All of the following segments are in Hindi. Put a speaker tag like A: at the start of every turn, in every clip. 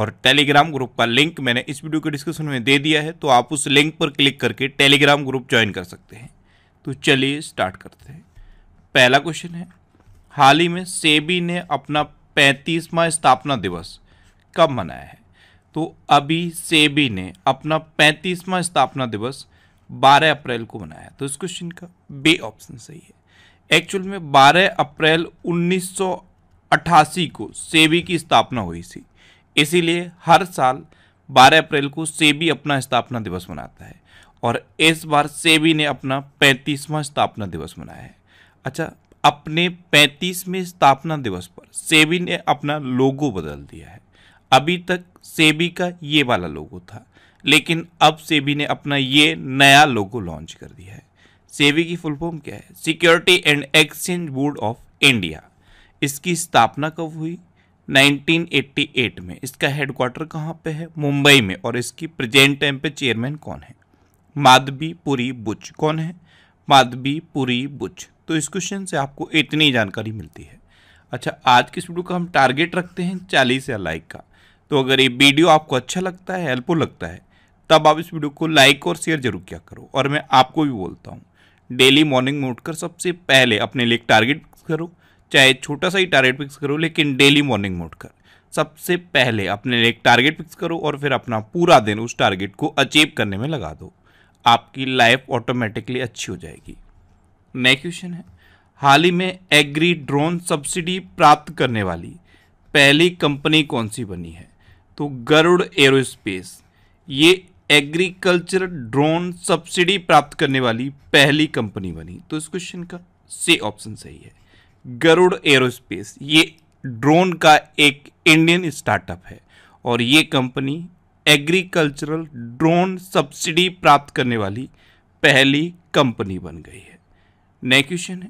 A: और टेलीग्राम ग्रुप का लिंक मैंने इस वीडियो के डिस्क्रिप्शन में दे दिया है तो आप उस लिंक पर क्लिक करके टेलीग्राम ग्रुप ज्वाइन कर सकते हैं तो चलिए स्टार्ट करते हैं पहला क्वेश्चन है हाल ही में सेबी ने अपना पैंतीसवा स्थापना दिवस कब मनाया है तो अभी सेबी ने अपना पैंतीसवा स्थापना दिवस 12 अप्रैल को मनाया तो इस क्वेश्चन का बे ऑप्शन सही है एक्चुअल में 12 अप्रैल 1988 को सेबी की स्थापना हुई थी इसीलिए हर साल 12 अप्रैल को सेबी अपना स्थापना दिवस मनाता है और इस बार सेबी ने अपना पैंतीसवां स्थापना दिवस मनाया है अच्छा अपने पैंतीसवें स्थापना दिवस पर सेबी ने अपना लोगो बदल दिया है अभी तक सेबी का ये वाला लोगो था लेकिन अब सेबी ने अपना ये नया लोगो लॉन्च कर दिया है सेबी की फुल फॉर्म क्या है security and exchange board of India इसकी स्थापना कब हुई 1988 में इसका हेडक्वार्टर कहाँ पे है मुंबई में और इसकी प्रेजेंट टाइम पे चेयरमैन कौन है माधवी पुरी बुच कौन है माधवी पुरी बुच तो इस क्वेश्चन से आपको इतनी जानकारी मिलती है अच्छा आज की इस वीडियो का हम टारगेट रखते हैं चालीस या लाइक का तो अगर ये वीडियो आपको अच्छा लगता है हेल्पफुल लगता है तब आप इस वीडियो को लाइक और शेयर जरूर किया करो और मैं आपको भी बोलता हूँ डेली मॉर्निंग में उठकर सबसे पहले अपने लिए टारगेट करो चाहे छोटा सा ही टारगेट फिक्स करो लेकिन डेली मॉर्निंग मोड कर सबसे पहले अपने लिए एक टारगेट फिक्स करो और फिर अपना पूरा दिन उस टारगेट को अचीव करने में लगा दो आपकी लाइफ ऑटोमेटिकली अच्छी हो जाएगी नेक्स्ट क्वेश्चन है हाल ही में एग्री ड्रोन सब्सिडी प्राप्त करने वाली पहली कंपनी कौन सी बनी है तो गरुड़ एरोस्पेस ये एग्रीकल्चर ड्रोन सब्सिडी प्राप्त करने वाली पहली कंपनी बनी तो इस क्वेश्चन का से ऑप्शन सही है गरुड़ एरोस्पेस ये ड्रोन का एक इंडियन स्टार्टअप है और ये कंपनी एग्रीकल्चरल ड्रोन सब्सिडी प्राप्त करने वाली पहली कंपनी बन गई है नए क्वेश्चन है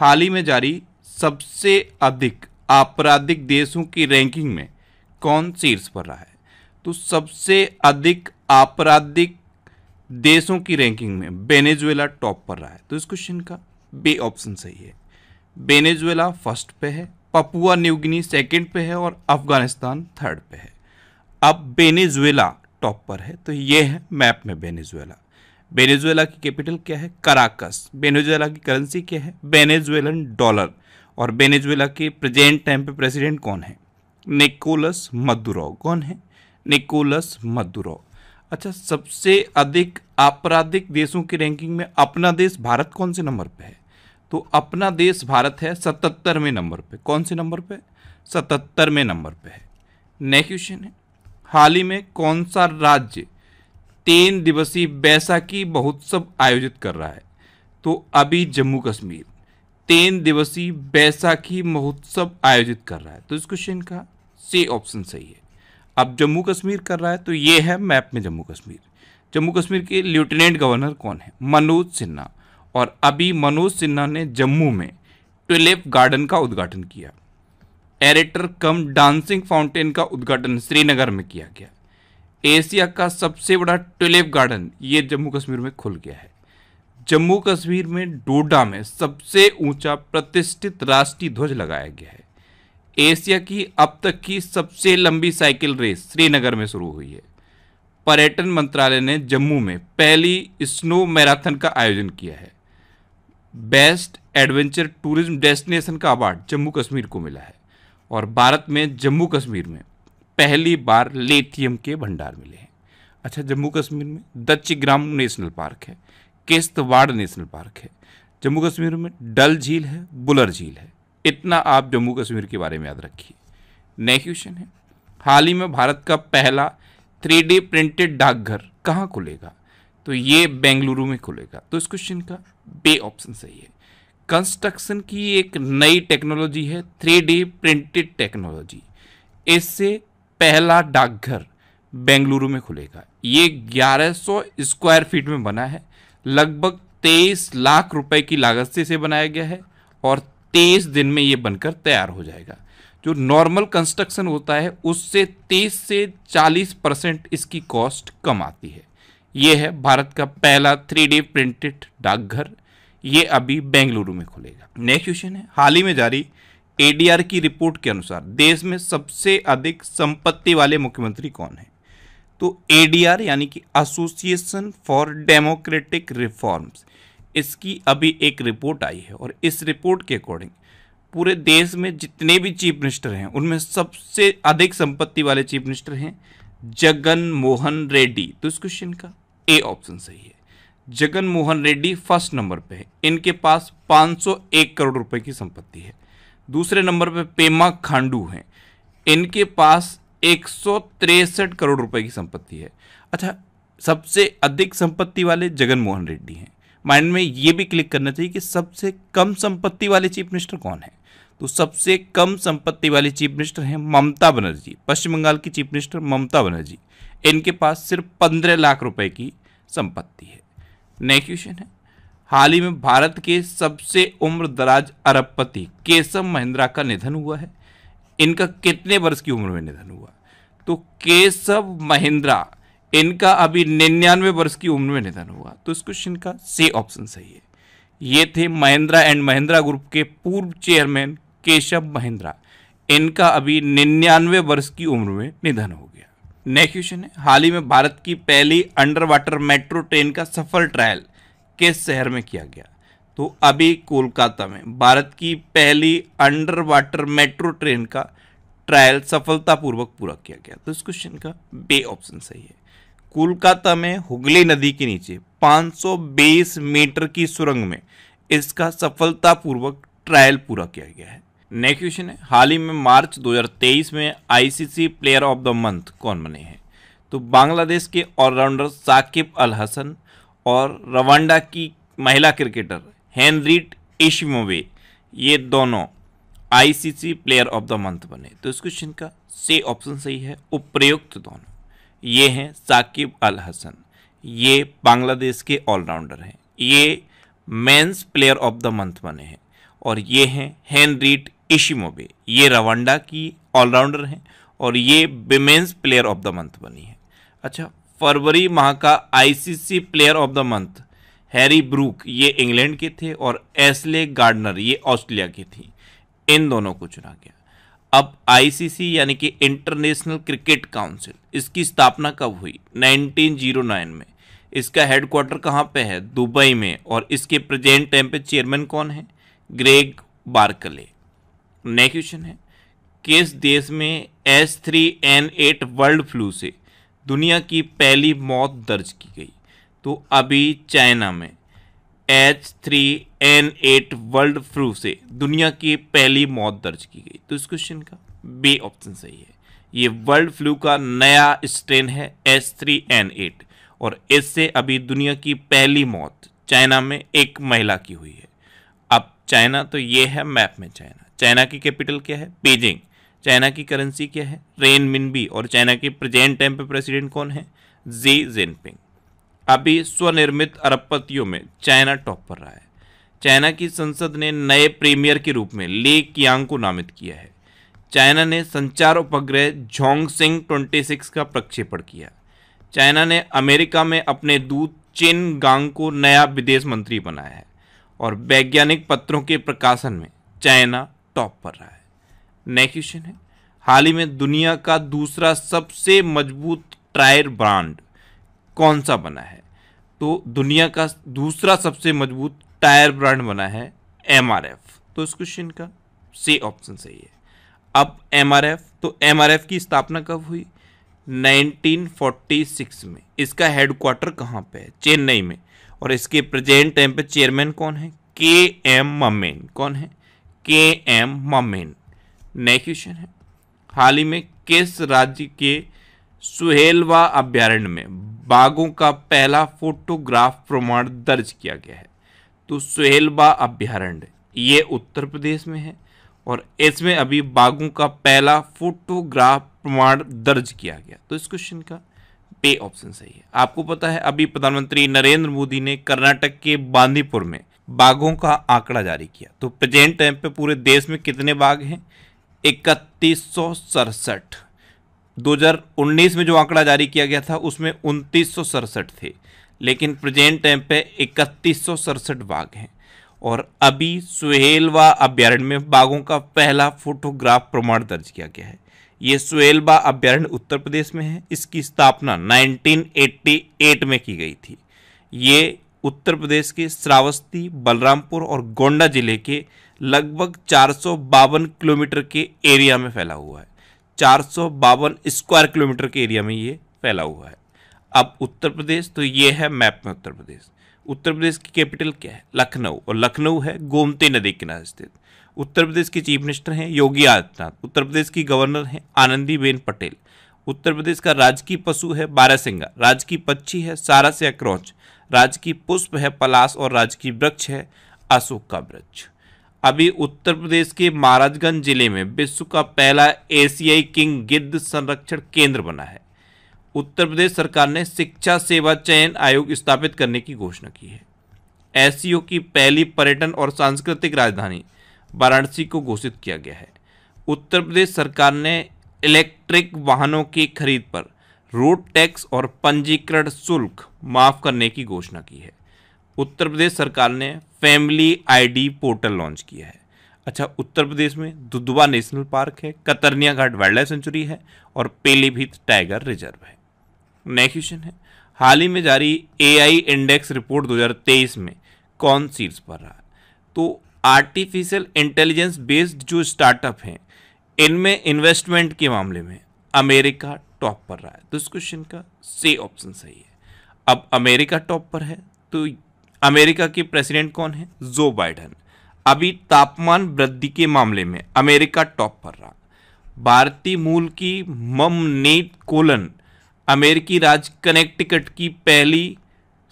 A: हाल ही में जारी सबसे अधिक आपराधिक देशों की रैंकिंग में कौन शीर्ष पर रहा है तो सबसे अधिक आपराधिक देशों की रैंकिंग में बेनेजुएला टॉप पर रहा है तो इस क्वेश्चन का बे ऑप्शन सही है वेनेजुएला फर्स्ट पे है पपुआ न्यूगिनी सेकंड पे है और अफगानिस्तान थर्ड पे है अब बेनेजुएला टॉप पर है तो ये है मैप में बेनेजुएला बेनेजुएला की कैपिटल क्या है कराकस बेनेजुएला की करेंसी क्या है बेनेजुएलन डॉलर और बेनेजुएला के प्रेजेंट टाइम पे प्रेसिडेंट कौन है निकोलस मदुरो कौन है निकोलस मदुरो अच्छा सबसे अधिक आपराधिक देशों की रैंकिंग में अपना देश भारत कौन से नंबर पर है तो अपना देश भारत है सतहत्तरवें नंबर पे कौन से नंबर पे सतहत्तरवें नंबर पे है नेक्स्ट क्वेश्चन है हाल ही में कौन सा राज्य तीन दिवसीय बैसाखी महोत्सव आयोजित कर रहा है तो अभी जम्मू कश्मीर तीन दिवसीय बैसाखी महोत्सव आयोजित कर रहा है तो इस क्वेश्चन का सी ऑप्शन सही है अब जम्मू कश्मीर कर रहा है तो ये है मैप में जम्मू कश्मीर जम्मू कश्मीर के लेफ्टिनेंट गवर्नर कौन है मनोज सिन्हा और अभी मनोज सिन्हा ने जम्मू में ट्यूलिप गार्डन का उद्घाटन किया एरेटर कम डांसिंग फाउंटेन का उद्घाटन श्रीनगर में किया गया एशिया का सबसे बड़ा ट्यूलिप गार्डन ये जम्मू कश्मीर में खुल गया है जम्मू कश्मीर में डोडा में सबसे ऊंचा प्रतिष्ठित राष्ट्रीय ध्वज लगाया गया है एशिया की अब तक की सबसे लंबी साइकिल रेस श्रीनगर में शुरू हुई है पर्यटन मंत्रालय ने जम्मू में पहली स्नो मैराथन का आयोजन किया है बेस्ट एडवेंचर टूरिज्म डेस्टिनेशन का अवार्ड जम्मू कश्मीर को मिला है और भारत में जम्मू कश्मीर में पहली बार लेथियम के भंडार मिले हैं अच्छा जम्मू कश्मीर में दच्चिग्राम नेशनल पार्क है केस्तवाड़ नेशनल पार्क है जम्मू कश्मीर में डल झील है बुलर झील है इतना आप जम्मू कश्मीर के बारे में याद रखिए नेक्स्ट क्वेश्चन है हाल ही में भारत का पहला थ्री प्रिंटेड डाकघर कहाँ खुलेगा तो ये बेंगलुरु में खुलेगा तो इस क्वेश्चन का बे ऑप्शन सही है कंस्ट्रक्शन की एक नई टेक्नोलॉजी है थ्री डी प्रिंटेड टेक्नोलॉजी इससे पहला डाकघर बेंगलुरु में खुलेगा ये 1100 स्क्वायर फीट में बना है लगभग 23 लाख रुपए की लागत से इसे बनाया गया है और 23 दिन में ये बनकर तैयार हो जाएगा जो नॉर्मल कंस्ट्रक्शन होता है उससे 30 से 40 परसेंट इसकी कॉस्ट कम आती है ये है भारत का पहला थ्री डी प्रिंटेड डाकघर ये अभी बेंगलुरु में खुलेगा नेक्स्ट क्वेश्चन है हाल ही में जारी एडीआर की रिपोर्ट के अनुसार देश में सबसे अधिक संपत्ति वाले मुख्यमंत्री कौन है तो एडीआर यानी कि एसोसिएशन फॉर डेमोक्रेटिक रिफॉर्म्स इसकी अभी एक रिपोर्ट आई है और इस रिपोर्ट के अकॉर्डिंग पूरे देश में जितने भी चीफ मिनिस्टर हैं उनमें सबसे अधिक संपत्ति वाले चीफ मिनिस्टर हैं जगन मोहन रेड्डी तो इस क्वेश्चन का ए ऑप्शन सही है जगन मोहन रेड्डी फर्स्ट नंबर पे है इनके पास 501 करोड़ रुपए की संपत्ति है दूसरे नंबर पे पेमा खांडू हैं इनके पास एक करोड़ रुपए की संपत्ति है अच्छा सबसे अधिक संपत्ति वाले जगन मोहन रेड्डी हैं माइंड में ये भी क्लिक करना चाहिए कि सबसे कम संपत्ति वाले चीफ मिनिस्टर कौन है तो सबसे कम संपत्ति वाली चीफ मिनिस्टर हैं ममता बनर्जी पश्चिम बंगाल की चीफ मिनिस्टर ममता बनर्जी इनके पास सिर्फ पंद्रह लाख रुपए की संपत्ति है नेक्स्ट क्वेश्चन है हाल ही में भारत के सबसे उम्र दराज अरबपति केशव महिंद्रा का निधन हुआ है इनका कितने वर्ष की उम्र में निधन हुआ तो केशव महिंद्रा इनका अभी निन्यानवे वर्ष की उम्र में निधन हुआ तो इस क्वेश्चन का सी ऑप्शन सही है ये थे महिंद्रा एंड महिंद्रा ग्रुप के पूर्व चेयरमैन केशव महिंद्रा इनका अभी निन्यानवे वर्ष की उम्र में निधन हो गया नेक्स्ट क्वेश्चन है हाल ही में भारत की पहली अंडर वाटर मेट्रो ट्रेन का सफल ट्रायल किस शहर में किया गया तो अभी कोलकाता में भारत की पहली अंडर वाटर मेट्रो ट्रेन का ट्रायल सफलतापूर्वक पूरा किया गया तो इस क्वेश्चन का बे ऑप्शन सही है कोलकाता में हुगली नदी के नीचे 520 मीटर की सुरंग में इसका सफलतापूर्वक ट्रायल पूरा किया गया है नेक्स्ट क्वेश्चन है हाल ही में मार्च 2023 में ICC player of the month कौन बने हैं तो बांग्लादेश के ऑलराउंडर साकिब अल हसन और रवांडा की महिला क्रिकेटर हेनरीट इशमोवे ये दोनों ICC player of the month बने तो इस क्वेश्चन का से ऑप्शन सही है उपयुक्त दोनों ये हैं साकिब अल हसन ये बांग्लादेश के ऑलराउंडर हैं ये men's player of the month बने हैं और ये हैं हेनरीट इशिमोबे ये रवांडा की ऑलराउंडर हैं और ये women's player of the month बनी है अच्छा फरवरी माह का ICC player of the month Harry Brook ये इंग्लैंड के थे और एसले गार्डनर ये ऑस्ट्रेलिया की थी इन दोनों को चुना गया अब आईसीसी यानी कि इंटरनेशनल क्रिकेट काउंसिल इसकी स्थापना कब हुई 1909 में इसका हेडक्वार्टर कहाँ पे है दुबई में और इसके प्रेजेंट टाइम पे चेयरमैन कौन है ग्रेग बारकले नेक्स्ट क्वेश्चन है किस देश में S three N eight world flu से दुनिया की पहली मौत दर्ज की गई तो अभी चाइना में H three N eight world flu से दुनिया की पहली मौत दर्ज की गई तो इस क्वेश्चन का बी ऑप्शन सही है ये वर्ल्ड फ्लू का नया स्ट्रेन है एच थ्री एन एट और इससे अभी दुनिया की पहली मौत चाइना में एक महिला की हुई है अब चाइना तो ये है मैप में चाइना चाइना की कैपिटल क्या है बीजिंग चाइना की करेंसी क्या है रेन मिनबी और चाइना के प्रेजेंट टाइम पे प्रेसिडेंट कौन है जी जिनपिंग अभी स्वनिर्मित अरबपतियों में चाइना टॉप पर रहा है चाइना की संसद ने नए प्रीमियर के रूप में ले कियांग को नामित किया है चाइना ने संचार उपग्रह झोंग सिंह ट्वेंटी सिक्स का प्रक्षेपण किया चाइना ने अमेरिका में अपने दूत चिन गांग को नया विदेश मंत्री बनाया है और वैज्ञानिक पत्रों के प्रकाशन में चाइना टॉप पर रहा है नेक्स्ट क्वेश्चन है हाल ही में दुनिया का दूसरा सबसे मजबूत टायर ब्रांड कौन सा बना है तो दुनिया का दूसरा सबसे मजबूत टायर ब्रांड बना है एम तो इस क्वेश्चन का से ऑप्शन सही है अब एम तो एम की स्थापना कब हुई 1946 में इसका हेडक्वार्टर कहाँ पे है चेन्नई में और इसके प्रेजेंट टाइम पे चेयरमैन कौन है के एम ममेन कौन है के एम ममेन नए क्वेश्चन है हाल ही में किस राज्य के सुहेलवा अभ्यारण्य में बाघों का पहला फोटोग्राफ प्रमाण दर्ज किया गया है तो सुहेलवा अभ्यारण्य ये उत्तर प्रदेश में है और इसमें अभी बाघों का पहला फोटोग्राफ प्रमाण दर्ज किया गया तो इस क्वेश्चन का पे ऑप्शन सही है आपको पता है अभी प्रधानमंत्री नरेंद्र मोदी ने कर्नाटक के बांदीपुर में बाघों का आंकड़ा जारी किया तो प्रेजेंट टाइम पे पूरे देश में कितने बाघ हैं इकतीस सौ सड़सठ में जो आंकड़ा जारी किया गया था उसमें उनतीस सौ सड़सठ थे लेकिन प्रेजेंट टाइम पे इकतीस सौ सड़सठ बाघ हैं और अभी सुहेलवा अभ्यारण्य में बाघों का पहला फोटोग्राफ प्रमाण दर्ज किया गया है ये सुहेलवा अभ्यारण्य उत्तर प्रदेश में है इसकी स्थापना 1988 में की गई थी ये उत्तर प्रदेश के श्रावस्ती बलरामपुर और गोंडा जिले के लगभग चार किलोमीटर के एरिया में फैला हुआ है चार स्क्वायर किलोमीटर के एरिया में ये फैला हुआ है अब उत्तर प्रदेश तो ये है मैप में उत्तर प्रदेश उत्तर प्रदेश की कैपिटल क्या है लखनऊ और लखनऊ है गोमती नदी किनारे स्थित उत्तर प्रदेश के चीफ मिनिस्टर हैं योगी आदित्यनाथ उत्तर प्रदेश की गवर्नर हैं आनंदीबेन पटेल उत्तर प्रदेश का राजकीय पशु है बारासिंगा राजकीय पक्षी है सारस या क्रौच राजकीय पुष्प है पलाश और राजकीय वृक्ष है अशोक का वृक्ष अभी उत्तर प्रदेश के महाराजगंज जिले में विश्व का पहला एशियाई किंग गिद्ध संरक्षण केंद्र बना है उत्तर प्रदेश सरकार ने शिक्षा सेवा चयन आयोग स्थापित करने की घोषणा की है एस की पहली पर्यटन और सांस्कृतिक राजधानी वाराणसी को घोषित किया गया है उत्तर प्रदेश सरकार ने इलेक्ट्रिक वाहनों की खरीद पर रोड टैक्स और पंजीकरण शुल्क माफ़ करने की घोषणा की है उत्तर प्रदेश सरकार ने फैमिली आईडी पोर्टल लॉन्च किया है अच्छा उत्तर प्रदेश में दुधवा नेशनल पार्क है Katarnia Ghat wild life sanctuary है और पेलीभीत टाइगर रिजर्व है नेक्स्ट क्वेश्चन है हाल ही में जारी ए इंडेक्स रिपोर्ट 2023 में कौन सीट्स पर रहा तो आर्टिफिशियल इंटेलिजेंस बेस्ड जो स्टार्टअप हैं इनमें इन्वेस्टमेंट के मामले में अमेरिका टॉप पर रहा है तो इस क्वेश्चन का से ऑप्शन सही है अब अमेरिका टॉप पर है तो अमेरिका के प्रेसिडेंट कौन है जो बाइडन अभी तापमान वृद्धि के मामले में अमेरिका टॉप पर रहा भारतीय मूल की ममनेट कोलन अमेरिकी राज्य कनेक्टिकट की पहली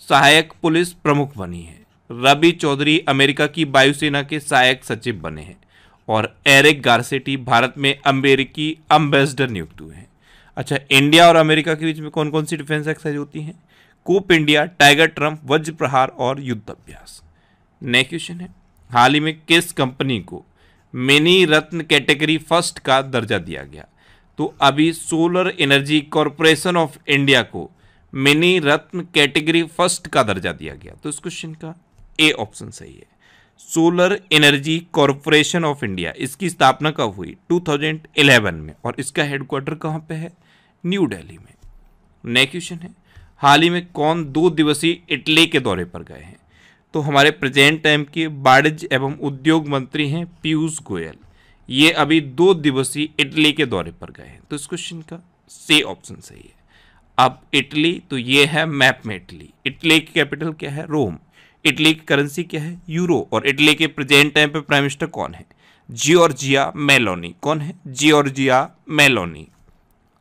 A: सहायक पुलिस प्रमुख बनी है रवि चौधरी अमेरिका की वायुसेना के सहायक सचिव बने हैं और एरिक गार्सेटी भारत में अमेरिकी अम्बेसडर नियुक्त हुए हैं अच्छा इंडिया और अमेरिका के बीच में कौन कौन सी डिफेंस एक्सरसाइज होती हैं कूप इंडिया टाइगर ट्रम्प वज्र प्रहार और युद्ध अभ्यास नेक्स्ट क्वेश्चन है हाल ही में किस कंपनी को मिनी रत्न कैटेगरी फर्स्ट का दर्जा दिया गया तो अभी solar energy corporation of India को मिनी रत्न कैटेगरी फर्स्ट का दर्जा दिया गया तो इस क्वेश्चन का ए ऑप्शन सही है solar energy corporation of India इसकी स्थापना कब हुई 2011 में और इसका हेडक्वार्टर कहाँ पे है न्यू दिल्ली में नेक्स्ट क्वेश्चन है हाल ही में कौन दो दिवसीय इटली के दौरे पर गए हैं तो हमारे प्रेजेंट टाइम के वाणिज्य एवं उद्योग मंत्री हैं पीयूष गोयल ये अभी दो दिवसीय इटली के दौरे पर गए हैं तो इस क्वेश्चन का से ऑप्शन सही है अब इटली तो ये है मैप में इटली इटली की कैपिटल क्या है रोम इटली की करेंसी क्या है यूरो और इटली के प्रेजेंट टाइम पे प्राइम मिनिस्टर कौन है जियोर्जिया मेलोनी कौन है जियोर्जिया मेलोनी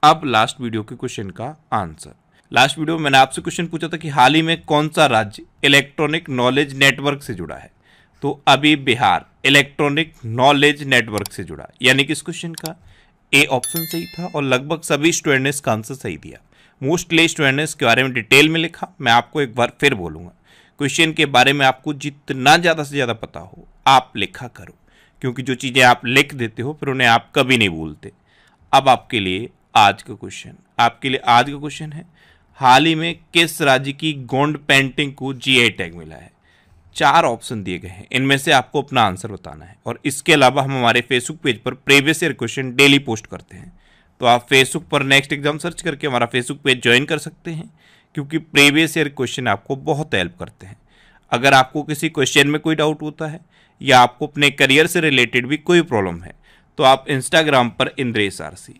A: अब लास्ट वीडियो के क्वेश्चन का आंसर लास्ट वीडियो में मैंने आपसे क्वेश्चन पूछा था कि हाल ही में कौन सा राज्य इलेक्ट्रॉनिक नॉलेज नेटवर्क से जुड़ा है तो अभी बिहार इलेक्ट्रॉनिक नॉलेज नेटवर्क से जुड़ा यानी कि इस क्वेश्चन का ए ऑप्शन सही था और लगभग सभी स्टूडेंट ने इसका आंसर सही दिया मोस्टली स्टूडेंट ने इसके बारे में डिटेल में लिखा मैं आपको एक बार फिर बोलूँगा क्वेश्चन के बारे में आपको जितना ज़्यादा से ज़्यादा पता हो आप लिखा करो क्योंकि जो चीज़ें आप लिख देते हो फिर उन्हें आप कभी नहीं भूलते अब आपके लिए आज का क्वेश्चन आपके लिए आज का क्वेश्चन है हाल ही में किस राज्य की गोंड पेंटिंग को जीआई टैग मिला है चार ऑप्शन दिए गए हैं इनमें से आपको अपना आंसर बताना है और इसके अलावा हम हमारे फेसबुक पेज पर previous year question daily post करते हैं तो आप फेसबुक पर नेक्स्ट एग्जाम सर्च करके हमारा फेसबुक पेज ज्वाइन कर सकते हैं क्योंकि प्रीवियस ईयर क्वेश्चन आपको बहुत हेल्प करते हैं अगर आपको किसी क्वेश्चन में कोई डाउट होता है या आपको अपने करियर से रिलेटेड भी कोई प्रॉब्लम है तो आप इंस्टाग्राम पर इंद्रेश आरसी